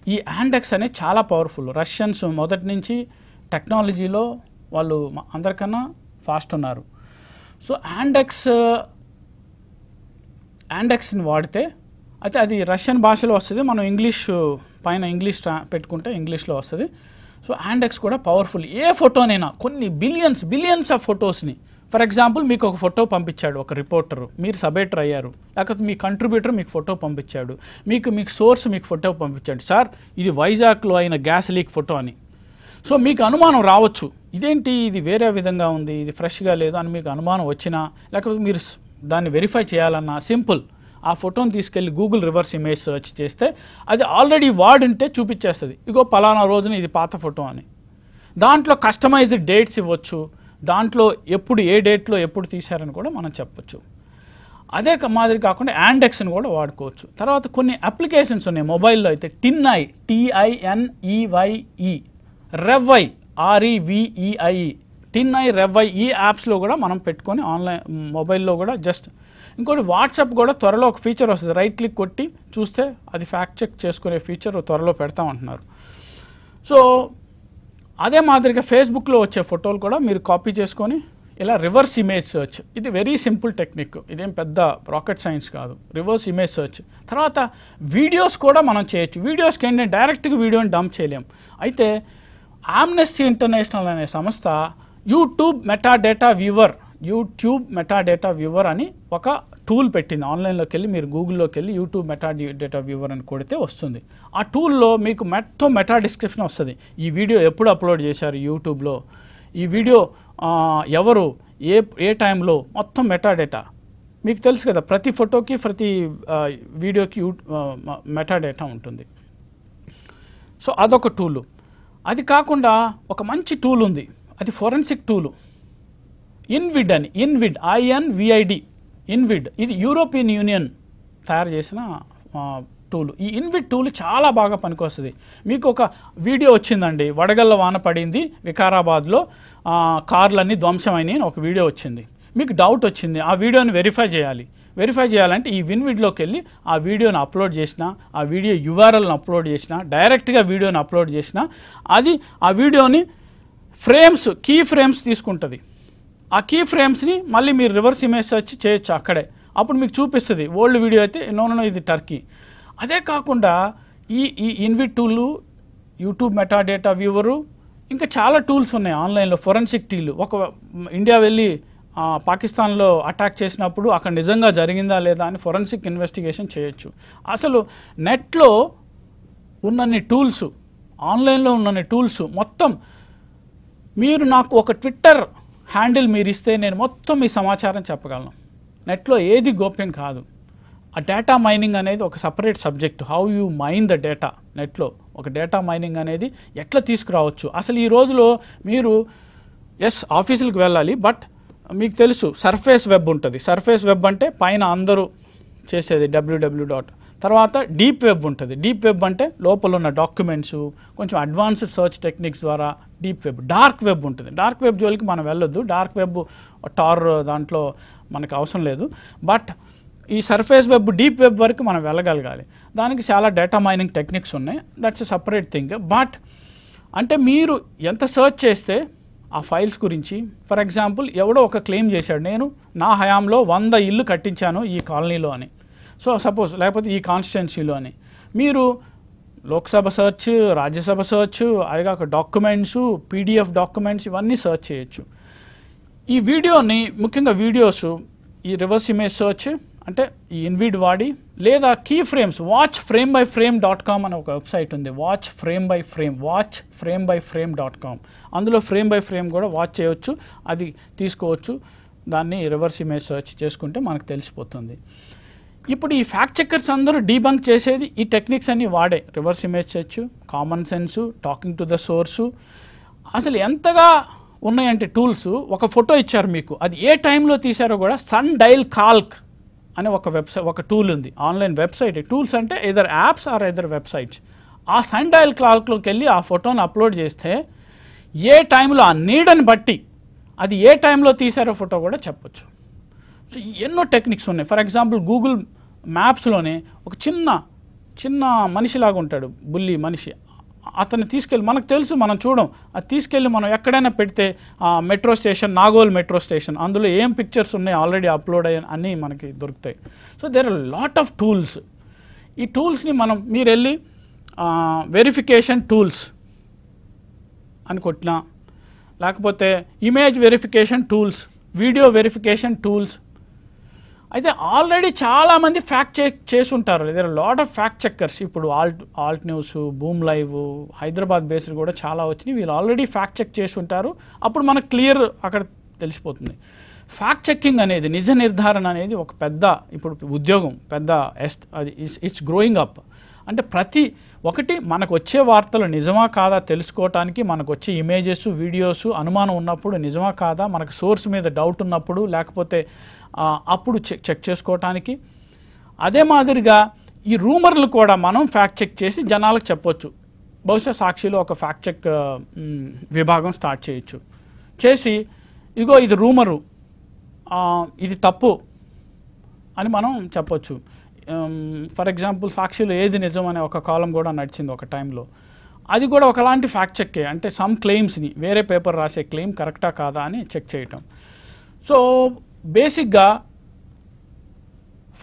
e ఈ యాండెక్స్ అనేది చాలా పవర్ఫుల్ రష్యన్స్ మొదటి నుంచి టెక్నాలజీలో వాళ్ళు అందరికన్నా ఫాస్ట్ ఉన్నారు సో యాండెక్స్ యాండెక్స్ని వాడితే అయితే అది రష్యన్ భాషలో వస్తుంది మనం ఇంగ్లీష్ పైన ఇంగ్లీష్ పెట్టుకుంటే ఇంగ్లీష్లో వస్తుంది సో యాండెక్స్ కూడా పవర్ఫుల్ ఏ ఫోటోనైనా కొన్ని బిలియన్స్ బిలియన్స్ ఆఫ్ ఫొటోస్ని ఫర్ ఎగ్జాంపుల్ మీకు ఒక ఫోటో పంపించాడు ఒక రిపోర్టరు మీరు సబేటర్ అయ్యారు లేకపోతే మీ కంట్రిబ్యూటర్ మీకు ఫోటో పంపించాడు మీకు మీకు సోర్స్ మీకు ఫోటో పంపించాడు సార్ ఇది వైజాగ్లో అయిన గ్యాస్ లీక్ ఫోటో అని సో మీకు అనుమానం రావచ్చు ఇదేంటి ఇది వేరే విధంగా ఉంది ఇది ఫ్రెష్గా లేదు అని మీకు అనుమానం వచ్చినా లేకపోతే మీరు దాన్ని వెరిఫై చేయాలన్నా సింపుల్ ఆ ఫోటోని తీసుకెళ్ళి గూగుల్ రివర్స్ ఇమేజ్ సెర్చ్ చేస్తే అది ఆల్రెడీ వాడుంటే చూపించేస్తుంది ఇగో పలానా రోజున ఇది పాత ఫోటో అని దాంట్లో కస్టమైజ్డ్ డేట్స్ ఇవ్వచ్చు దాంట్లో ఎప్పుడు ఏ డేట్లో ఎప్పుడు తీశారని కూడా మనం చెప్పొచ్చు అదే మాదిరి కాకుండా యాండెక్స్ని కూడా వాడుకోవచ్చు తర్వాత కొన్ని అప్లికేషన్స్ ఉన్నాయి మొబైల్లో అయితే టిన్ఐ టిఐఎన్ఈవైఈ రెవ్వై ఆర్ఈవిఈఐ టిన్ ఐ రెవ్వై ఈ యాప్స్లో కూడా మనం పెట్టుకొని ఆన్లైన్ మొబైల్లో కూడా జస్ట్ ఇంకోటి వాట్సాప్ కూడా త్వరలో ఒక ఫీచర్ వస్తుంది రైట్ క్లిక్ కొట్టి చూస్తే అది ఫ్యాక్ట్ చెక్ చేసుకునే ఫీచర్ త్వరలో పెడతామంటున్నారు సో అదే మాదిరిగా ఫేస్బుక్లో వచ్చే ఫోటోలు కూడా మీరు కాపీ చేసుకొని ఇలా రివర్స్ ఇమేజ్ సర్చ్ ఇది వెరీ సింపుల్ టెక్నిక్ ఇదేం పెద్ద రాకెట్ సైన్స్ కాదు రివర్స్ ఇమేజ్ సర్చ్ తర్వాత వీడియోస్ కూడా మనం చేయొచ్చు వీడియోస్కి ఏంటంటే డైరెక్ట్గా వీడియోని డంప్ చేయలేం అయితే ఆమ్నెస్టీ ఇంటర్నేషనల్ అనే సంస్థ YouTube metadata viewer YouTube metadata viewer అని ఒక టూల్ పెట్టింది ఆన్లైన్లోకి వెళ్ళి మీరు గూగుల్లోకి వెళ్ళి యూట్యూబ్ మెటా డేటా వ్యూవర్ అని కొడితే వస్తుంది ఆ టూల్లో మీకు మెట్తో మెటా డిస్క్రిప్షన్ వస్తుంది ఈ వీడియో ఎప్పుడు అప్లోడ్ చేశారు యూట్యూబ్లో ఈ వీడియో ఎవరు ఏ ఏ టైంలో మొత్తం మెటా డేటా మీకు తెలుసు కదా ప్రతి ఫోటోకి ప్రతి వీడియోకి యూ మెటా డేటా ఉంటుంది సో అదొక టూలు అది కాకుండా ఒక మంచి టూల్ ఉంది అది ఫోరెన్సిక్ టూలు ఇన్విడ్ అని ఇన్విడ్ ఐఎన్ విఐడి ఇన్విడ్ ఇది యూరోపియన్ యూనియన్ తయారు చేసిన టూల్ ఈ ఇన్విడ్ టూల్ చాలా బాగా పనికొస్తుంది మీకు ఒక వీడియో వచ్చిందండి వడగళ్ళ వాన పడింది వికారాబాద్లో కార్లన్నీ ధ్వంసమైనాయి ఒక వీడియో వచ్చింది మీకు డౌట్ వచ్చింది ఆ వీడియోని వెరిఫై చేయాలి వెరిఫై చేయాలంటే ఈ విన్విడ్లోకి వెళ్ళి ఆ వీడియోని అప్లోడ్ చేసిన ఆ వీడియో యూఆర్ఎల్ని అప్లోడ్ చేసిన డైరెక్ట్గా వీడియోని అప్లోడ్ చేసిన అది ఆ వీడియోని ఫ్రేమ్స్ కీ ఫ్రేమ్స్ తీసుకుంటుంది ఆ కీ ఫ్రేమ్స్ని మళ్ళీ మీరు రివర్స్ ఇమేజ్ వచ్చి చేయొచ్చు అక్కడే అప్పుడు మీకు చూపిస్తుంది ఓల్డ్ వీడియో అయితే నోనో ఇది టర్కీ అదే కాకుండా ఈ ఈ InVID tool YouTube metadata viewer ఇంకా చాలా టూల్స్ ఉన్నాయి ఆన్లైన్లో ఫొరెన్సిక్ టీలు ఒక ఇండియా వెళ్ళి పాకిస్తాన్లో అటాక్ చేసినప్పుడు అక్కడ నిజంగా జరిగిందా లేదా అని ఫొరెన్సిక్ ఇన్వెస్టిగేషన్ చేయొచ్చు అసలు నెట్లో ఉన్నన్ని టూల్స్ ఆన్లైన్లో ఉన్నన్ని టూల్స్ మొత్తం మీరు నాకు ఒక ట్విట్టర్ హ్యాండిల్ మీరు ఇస్తే నేను మొత్తం మీ సమాచారం చెప్పగలను నెట్లో ఏది గోప్యం కాదు ఆ డేటా మైనింగ్ అనేది ఒక separate subject how you mine the data నెట్లో ఒక డేటా మైనింగ్ అనేది ఎట్లా తీసుకురావచ్చు అసలు ఈ రోజులో మీరు ఎస్ ఆఫీసులకు వెళ్ళాలి బట్ మీకు తెలుసు సర్ఫేస్ వెబ్ ఉంటుంది సర్ఫేస్ వెబ్ అంటే పైన అందరూ చేసేది డబ్ల్యూడబ్ల్యూ డాట్ తర్వాత డీప్ వెబ్ ఉంటుంది డీప్ వెబ్ అంటే లోపల ఉన్న డాక్యుమెంట్స్ కొంచెం అడ్వాన్స్డ్ సర్చ్ టెక్నిక్స్ ద్వారా డీప్ వెబ్ డార్క్ వెబ్ ఉంటుంది డార్క్ వెబ్ జోలికి మనం వెళ్ళొద్దు డార్క్ వెబ్ టార్ దాంట్లో మనకు అవసరం లేదు బట్ ఈ సర్ఫేస్ వెబ్ డీప్ వెబ్ వరకు మనం వెళ్ళగలగాలి దానికి చాలా డేటా మైనింగ్ టెక్నిక్స్ ఉన్నాయి that's a separate thing but అంటే మీరు ఎంత సర్చ్ చేస్తే ఆ ఫైల్స్ గురించి ఫర్ ఎగ్జాంపుల్ ఎవడో ఒక క్లెయిమ్ చేశాడు నేను నా హయాంలో వంద ఇల్లు కట్టించాను ఈ కాలనీలో అని సో సపోజ్ లేకపోతే ఈ కాన్స్టిట్యున్సీలో అని మీరు లోక్సభ సెర్చ్ రాజ్యసభ సెర్చ్ అదిగాక డాక్యుమెంట్స్ పీడిఎఫ్ డాక్యుమెంట్స్ ఇవన్నీ సెర్చ్ చేయొచ్చు ఈ వీడియోని ముఖ్యంగా వీడియోస్ ఈ రివర్స్ ఇమేజ్ సర్చ్ అంటే ఈ ఇన్విడ్ వాడి లేదా key frames watch frame by frame dot com అనే ఒక వెబ్సైట్ ఉంది watch frame by frame watch frame by frame dot com అందులో ఫ్రేమ్ బై ఫ్రేమ్ కూడా వాచ్ చేయవచ్చు అది తీసుకోవచ్చు దాన్ని రివర్స్ ఇమేజ్ సర్చ్ చేసుకుంటే మనకు తెలిసిపోతుంది ఇప్పుడు ఈ ఫ్యాక్ట్ చెక్కర్స్ అందరూ డీబంక్ చేసేది ఈ టెక్నిక్స్ అన్నీ వాడే reverse image search common sense talking to the source అసలు ఎంతగా ఉన్నాయంటే టూల్స్ ఒక ఫోటో ఇచ్చారు మీకు అది ఏ టైంలో తీశారో కూడా సన్ డైల్ కాల్క్ అనే ఒక వెబ్సైట్ ఒక టూల్ ఉంది ఆన్లైన్ వెబ్సైట్ టూల్స్ అంటే either apps or either websites ఆ సన్ డయల్ క్లాక్లోకి వెళ్ళి ఆ ఫోటోని అప్లోడ్ చేస్తే ఏ టైంలో ఆ నీడని బట్టి అది ఏ టైంలో తీసారో ఫోటో కూడా చెప్పొచ్చు సో ఎన్నో టెక్నిక్స్ ఉన్నాయి ఫర్ ఎగ్జాంపుల్ గూగుల్ మ్యాప్స్లోనే ఒక చిన్న చిన్న మనిషిలాగా ఉంటాడు బుల్లి మనిషి అతన్ని తీసుకెళ్ళి మనకు తెలుసు మనం చూడం అది తీసుకెళ్ళి మనం ఎక్కడైనా పెడితే metro station Nagole metro station అందులో ఏం పిక్చర్స్ ఉన్నాయి ఆల్రెడీ అప్లోడ్ అయ్యి అన్నీ మనకి దొరుకుతాయి so there are lot of tools ఈ టూల్స్ని మనం మీరు వెళ్ళి వెరిఫికేషన్ టూల్స్ అని కొట్టినా లేకపోతే image verification tools video verification tools అయితే ఆల్రెడీ చాలామంది ఫ్యాక్ట్ చెక్ చేసి ఉంటారు there lot of fact checkers ఇప్పుడు Alt Alt News Boom Live Hyderabad based కూడా చాలా వచ్చినాయి వీళ్ళు ఆల్రెడీ ఫ్యాక్ట్ చెక్ చేసి ఉంటారు అప్పుడు మనకు క్లియర్ అక్కడ తెలిసిపోతుంది ఫ్యాక్ట్ చెక్కింగ్ అనేది నిజ నిర్ధారణ అనేది ఒక పెద్ద ఇప్పుడు ఉద్యోగం పెద్ద ఎస్ అది ఇట్స్ గ్రోయింగ్ అప్ అంటే ప్రతి ఒకటి మనకు వచ్చే వార్తలు నిజమా కాదా తెలుసుకోవటానికి మనకు వచ్చే ఇమేజెస్ వీడియోస్ అనుమానం ఉన్నప్పుడు నిజమా కాదా మనకు సోర్స్ మీద డౌట్ ఉన్నప్పుడు లేకపోతే అప్పుడు చెక్ చెక్ చేసుకోవటానికి అదే మాదిరిగా ఈ రూమర్లు కూడా మనం ఫ్యాక్ట్ చెక్ చేసి జనాలకు చెప్పొచ్చు బహుశా సాక్షిలో ఒక ఫ్యాక్ట్ చెక్ విభాగం స్టార్ట్ చేయొచ్చు చేసి ఇగో ఇది రూమరు ఇది తప్పు అని మనం చెప్పొచ్చు ఫర్ ఎగ్జాంపుల్ సాక్షిలో ఏది నిజం అనే ఒక కాలం కూడా నడిచింది ఒక టైంలో అది కూడా ఒకలాంటి ఫ్యాక్ట్ చెక్కే అంటే సమ్ క్లెయిమ్స్ని వేరే పేపర్ రాసే క్లెయిమ్ కరెక్టా కాదా అని చెక్ చేయటం సో బేసిక్గా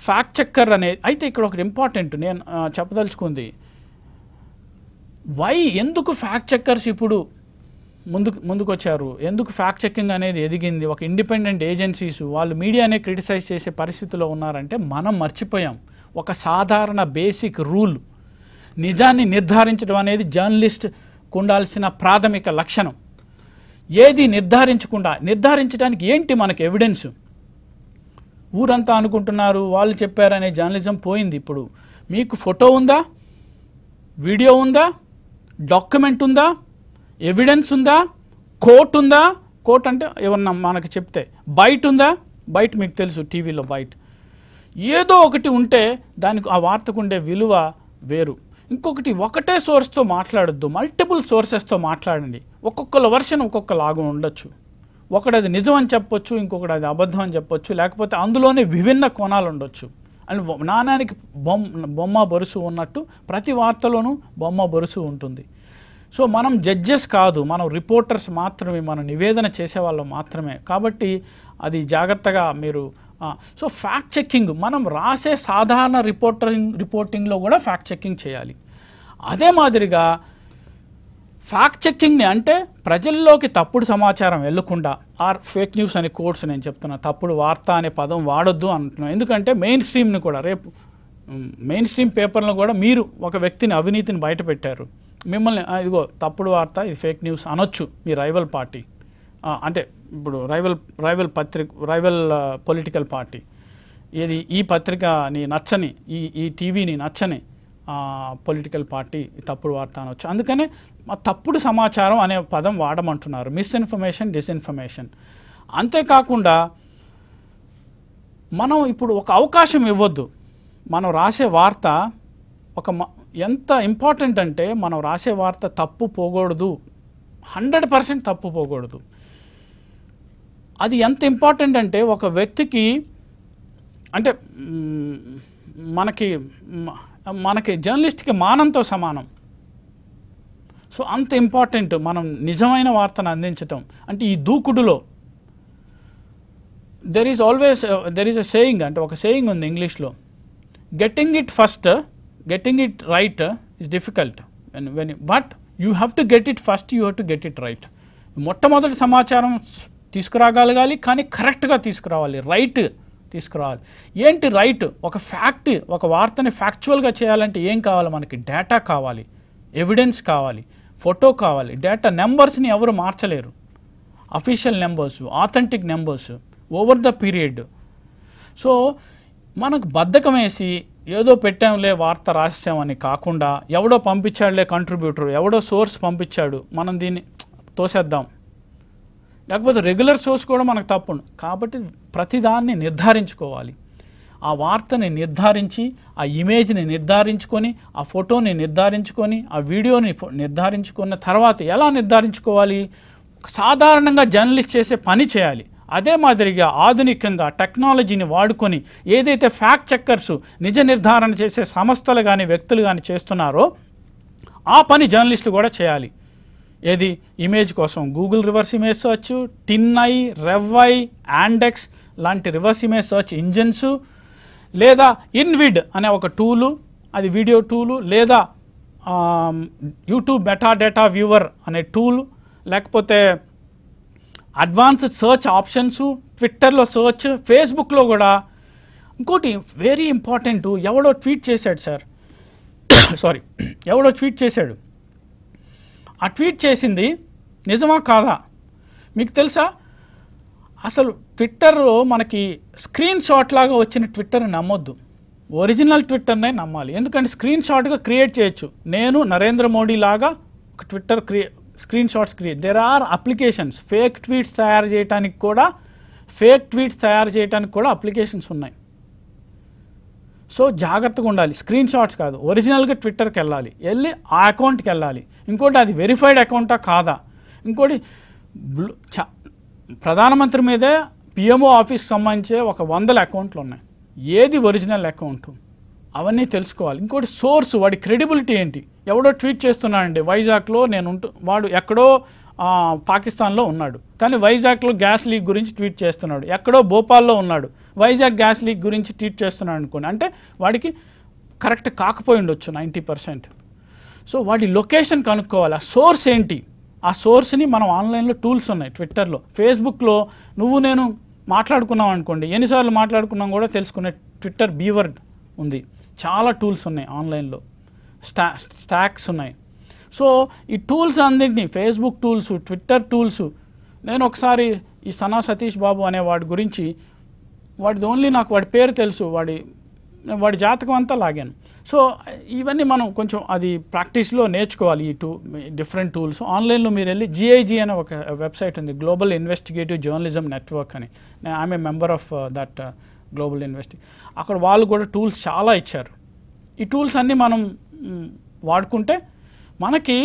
ఫ్యాక్ట్ చెక్కర్ అనేది అయితే ఇక్కడ ఒకటి ఇంపార్టెంట్ నేను చెప్పదలుచుకుంది వై ఎందుకు ఫ్యాక్ట్ చెక్కర్స్ ఇప్పుడు ముందుకు ముందుకొచ్చారు ఎందుకు ఫ్యాక్ట్ చెక్కింగ్ అనేది ఎదిగింది ఒక ఇండిపెండెంట్ ఏజెన్సీస్ వాళ్ళు మీడియానే క్రిటిసైజ్ చేసే పరిస్థితిలో ఉన్నారంటే మనం మర్చిపోయాం ఒక సాధారణ బేసిక్ రూల్ నిజాన్ని నిర్ధారించడం అనేది జర్నలిస్ట్ ఉండాల్సిన ప్రాథమిక లక్షణం ఏది నిర్ధారించకుండా నిర్ధారించడానికి ఏంటి మనకు ఎవిడెన్స్ ఊరంతా అనుకుంటున్నారు వాళ్ళు చెప్పారనే జర్నలిజం పోయింది ఇప్పుడు మీకు ఫోటో ఉందా వీడియో ఉందా డాక్యుమెంట్ ఉందా ఎవిడెన్స్ ఉందా కోర్ట్ ఉందా కోర్ట్ అంటే ఏమన్నా మనకు చెప్తే బయట ఉందా బయట మీకు తెలుసు టీవీలో బయట ఏదో ఒకటి ఉంటే దానికి ఆ వార్తకు ఉండే విలువ వేరు ఇంకొకటి ఒకటే సోర్స్తో మాట్లాడద్దు మల్టిపుల్ సోర్సెస్తో మాట్లాడండి ఒక్కొక్కల వర్షన్ ఒక్కొక్క లాగం ఉండొచ్చు ఒకటి అది నిజం అని చెప్పొచ్చు ఇంకొకటి అది అబద్ధం అని చెప్పొచ్చు లేకపోతే అందులోనే విభిన్న కోణాలు ఉండొచ్చు అని నాణానికి బొమ్మ బొమ్మ బరుసు ఉన్నట్టు ప్రతి వార్తలోనూ బొమ్మ బరుసు ఉంటుంది సో మనం జడ్జెస్ కాదు మనం రిపోర్టర్స్ మాత్రమే మనం నివేదన చేసేవాళ్ళు మాత్రమే కాబట్టి అది జాగ్రత్తగా మీరు సో ఫ్యాక్ట్ చెక్కింగ్ మనం రాసే సాధారణ రిపోర్టరింగ్ రిపోర్టింగ్లో కూడా ఫ్యాక్ట్ చెక్కింగ్ చేయాలి అదే మాదిరిగా ఫ్యాక్ట్ చెక్కింగ్ని అంటే ప్రజల్లోకి తప్పుడు సమాచారం వెళ్లకుండా ఆర్ ఫేక్ న్యూస్ అనే కోర్స్ నేను చెప్తున్నా తప్పుడు వార్త అనే పదం వాడొద్దు అంటున్నాను ఎందుకంటే మెయిన్ స్ట్రీమ్ని కూడా రేపు మెయిన్ స్ట్రీమ్ పేపర్లో కూడా మీరు ఒక వ్యక్తిని అవినీతిని బయటపెట్టారు మిమ్మల్ని ఇదిగో తప్పుడు వార్త ఇది ఫేక్ న్యూస్ అనొచ్చు మీ రైవల్ పార్టీ అంటే ఇప్పుడు రైవల్ రైవల్ పత్రిక రైవల్ పొలిటికల్ పార్టీ ఇది ఈ పత్రికని నచ్చని ఈ ఈ టీవీని నచ్చని పొలిటికల్ పార్టీ తప్పుడు వార్త అనొచ్చు అందుకనే తప్పుడు సమాచారం అనే పదం వాడమంటున్నారు మిస్ఇన్ఫర్మేషన్ డిస్ఇన్ఫర్మేషన్ అంతేకాకుండా మనం ఇప్పుడు ఒక అవకాశం ఇవ్వద్దు మనం రాసే వార్త ఒక ఎంత ఇంపార్టెంట్ అంటే మనం రాసే వార్త తప్పు పోకూడదు హండ్రెడ్ పర్సెంట్ తప్పు పోకూడదు అది ఎంత ఇంపార్టెంట్ అంటే ఒక వ్యక్తికి అంటే మనకి మనకి జర్నలిస్ట్కి మానంతో సమానం సో అంత ఇంపార్టెంట్ మనం నిజమైన వార్తను అందించటం అంటే ఈ దూకుడులో there is always there is a saying అంటే ఒక సేయింగ్ ఉంది ఇంగ్లీష్లో getting it first, getting it right is difficult and when but you have to get it first you have to get it right మొట్టమొదటి సమాచారం తీసుకురాగలగాలి కానీ కరెక్ట్గా తీసుకురావాలి right తీసుకురావాలి ఏంటి రైట్ ఒక ఫ్యాక్ట్ ఒక వార్తని ఫ్యాక్చువల్గా చేయాలంటే ఏం కావాలి మనకి డేటా కావాలి ఎవిడెన్స్ కావాలి ఫోటో కావాలి డేటా నెంబర్స్ని ఎవరు మార్చలేరు official numbers authentic numbers over the period so మనకు బద్ధకం వేసి ఏదో పెట్టాంలే వార్త రాసామని కాకుండా ఎవడో పంపించాడులే కంట్రిబ్యూటర్ ఎవడో సోర్స్ పంపించాడు మనం దీన్ని తోసేద్దాం లేకపోతే రెగ్యులర్ సోర్స్ కూడా మనకు తప్పుండు కాబట్టి ప్రతిదాన్ని నిర్ధారించుకోవాలి ఆ వార్తని నిర్ధారించి ఆ ఇమేజ్ని నిర్ధారించుకొని ఆ ఫోటోని నిర్ధారించుకొని ఆ వీడియోని నిర్ధారించుకున్న తర్వాత ఎలా నిర్ధారించుకోవాలి సాధారణంగా జర్నలిస్ట్ చేసే పని చేయాలి అదే మాదిరిగా ఆధునికంగా టెక్నాలజీని వాడుకొని ఏదైతే ఫ్యాక్ట్ చెక్కర్సు నిజ నిర్ధారణ చేసే సంస్థలు కానీ వ్యక్తులు కానీ చేస్తున్నారో ఆ పని జర్నలిస్టులు కూడా చేయాలి ఏది ఇమేజ్ కోసం Google reverse image search TinEye RevEye Yandex లాంటి రివర్స్ ఇమేజ్ సర్చ్ ఇంజిన్స్ లేదా ఇన్విడ్ అనే ఒక టూలు అది వీడియో టూలు లేదా యూట్యూబ్ మెటా డేటా వ్యూవర్ అనే టూల్ లేకపోతే అడ్వాన్స్డ్ సర్చ్ ఆప్షన్స్ ట్విట్టర్లో సర్చ్ ఫేస్బుక్లో కూడా ఇంకోటి వెరీ ఇంపార్టెంట్ ఎవడో ట్వీట్ చేశాడు సార్ సారీ ఎవడో ట్వీట్ చేశాడు ఆ ట్వీట్ చేసింది నిజమా కాదా మీకు తెలుసా అసలు ట్విట్టర్లో మనకి స్క్రీన్ షాట్ లాగా వచ్చిన ట్విట్టర్ని నమ్మొద్దు ఒరిజినల్ ట్విట్టర్నే నమ్మాలి ఎందుకంటే స్క్రీన్ షాట్గా క్రియేట్ చేయొచ్చు నేను నరేంద్ర మోడీ లాగా ఒక Twitter create screen shots create there are applications fake tweets తయారు చేయడానికి కూడా ఫేక్ ట్వీట్స్ తయారు చేయడానికి కూడా అప్లికేషన్స్ ఉన్నాయి సో జాగ్రత్తగా ఉండాలి స్క్రీన్ షాట్స్ కాదు ఒరిజినల్గా ట్విట్టర్కి వెళ్ళాలి వెళ్ళి ఆ అకౌంట్కి వెళ్ళాలి ఇంకోటి అది వెరిఫైడ్ అకౌంటా కాదా ఇంకోటి బ్లూ ప్రధానమంత్రి మీదే పిఎంఓ ఆఫీస్కి సంబంధించే ఒక వందల అకౌంట్లు ఉన్నాయి ఏది ఒరిజినల్ అకౌంట్ అవన్నీ తెలుసుకోవాలి ఇంకోటి సోర్స్ వాడి క్రెడిబిలిటీ ఏంటి ఎవడో ట్వీట్ చేస్తున్నాడండి వైజాగ్లో నేను ఉంటు వాడు ఎక్కడో పాకిస్తాన్లో ఉన్నాడు కానీ వైజాగ్లో గ్యాస్ లీక్ గురించి ట్వీట్ చేస్తున్నాడు ఎక్కడో భోపాల్లో ఉన్నాడు వైజాగ్ గ్యాస్ లీక్ గురించి ట్వీట్ చేస్తున్నాడు అనుకోండి అంటే వాడికి కరెక్ట్ కాకపోయి ఉండొచ్చు నైంటీ పర్సెంట్ సో వాడి లొకేషన్ కనుక్కోవాలి ఆ సోర్స్ ఏంటి ఆ సోర్స్ని మనం ఆన్లైన్లో టూల్స్ ఉన్నాయి ట్విట్టర్లో ఫేస్బుక్లో నువ్వు నేను మాట్లాడుకున్నాం అనుకోండి ఎన్నిసార్లు మాట్లాడుకున్నాం కూడా తెలుసుకునే ట్విట్టర్ బీవర్డ్ ఉంది చాలా టూల్స్ ఉన్నాయి ఆన్లైన్లో స్టా స్టాక్స్ ఉన్నాయి సో ఈ టూల్స్ అన్నింటినీ ఫేస్బుక్ టూల్స్ ట్విట్టర్ టూల్స్ నేను ఒకసారి ఈ సనా సతీష్ బాబు అనే వాడి గురించి వాడిది ఓన్లీ నాకు వాడి పేరు తెలుసు వాడి వాడి జాతకం అంతా లాగాను సో ఇవన్నీ మనం కొంచెం అది ప్రాక్టీస్లో నేర్చుకోవాలి ఈ టూ డిఫరెంట్ టూల్స్ ఆన్లైన్లో మీరు వెళ్ళి జీఐజీ అనే ఒక వెబ్సైట్ ఉంది గ్లోబల్ ఇన్వెస్టిగేటివ్ జర్నలిజం నెట్వర్క్ అని I'm a member of that global investigative అక్కడ వాళ్ళు కూడా టూల్స్ చాలా ఇచ్చారు ఈ టూల్స్ అన్నీ మనం వాడుకుంటే మనకి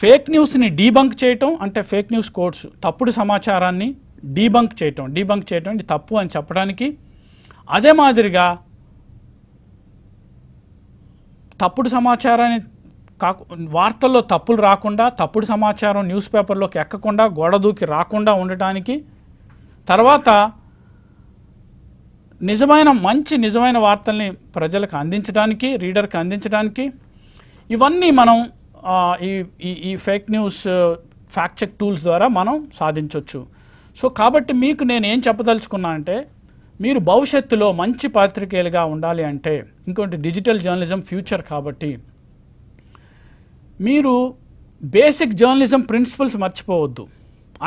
ఫేక్ న్యూస్ని డీబంక్ చేయటం అంటే ఫేక్ న్యూస్ కోడ్స్ తప్పుడు సమాచారాన్ని డీబంక్ చేయటం డీబంక్ చేయటం అంటే తప్పు అని చెప్పడానికి అదే మాదిరిగా తప్పుడు సమాచారాన్ని కాకు వార్తల్లో తప్పులు రాకుండా తప్పుడు సమాచారం న్యూస్ పేపర్లోకి ఎక్కకుండా గోడ దూకి రాకుండా ఉండటానికి తర్వాత నిజమైన మంచి నిజమైన వార్తల్ని ప్రజలకు అందించడానికి రీడర్కి అందించడానికి ఇవన్నీ మనం ఈ ఈ fake news fact check tools ద్వారా మనం సాధించవచ్చు సో కాబట్టి మీకు నేను ఏం చెప్పదలుచుకున్నానంటే మీరు భవిష్యత్తులో మంచి పాత్రికేయులుగా ఉండాలి అంటే ఇంకోటి డిజిటల్ జర్నలిజం ఫ్యూచర్ కాబట్టి మీరు బేసిక్ జర్నలిజం ప్రిన్సిపల్స్ మర్చిపోవద్దు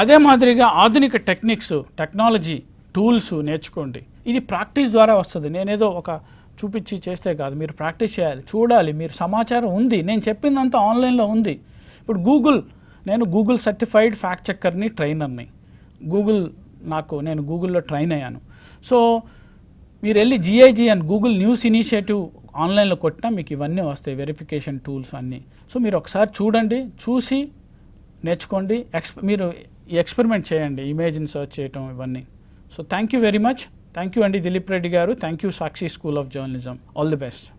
అదే మాదిరిగా ఆధునిక టెక్నిక్స్ టెక్నాలజీ టూల్స్ నేర్చుకోండి ఇది ప్రాక్టీస్ ద్వారా వస్తుంది నేనేదో ఒక చూపించి చేస్తే కాదు మీరు ప్రాక్టీస్ చేయాలి చూడాలి మీరు సమాచారం ఉంది నేను చెప్పిందంతా ఆన్లైన్లో ఉంది ఇప్పుడు గూగుల్ నేను గూగుల్ సర్టిఫైడ్ ఫ్యాక్ట్ చెక్కర్ని ట్రైనర్ని గూగుల్ నాకు నేను గూగుల్లో ట్రైన్ అయ్యాను సో మీరు వెళ్ళి జిఐజి అని గూగుల్ న్యూస్ ఇనిషియేటివ్ ఆన్లైన్లో కొట్టినా మీకు ఇవన్నీ వస్తాయి వెరిఫికేషన్ టూల్స్ అన్నీ సో మీరు ఒకసారి చూడండి చూసి నేర్చుకోండి ఎక్స్ మీరు ఎక్స్పెరిమెంట్ చేయండి ఇమేజిన్ సర్చ్ చేయటం ఇవన్నీ so thank you very much thank you అండి దిలీప్ రెడ్డి గారు thank you Sakshi school of journalism all the best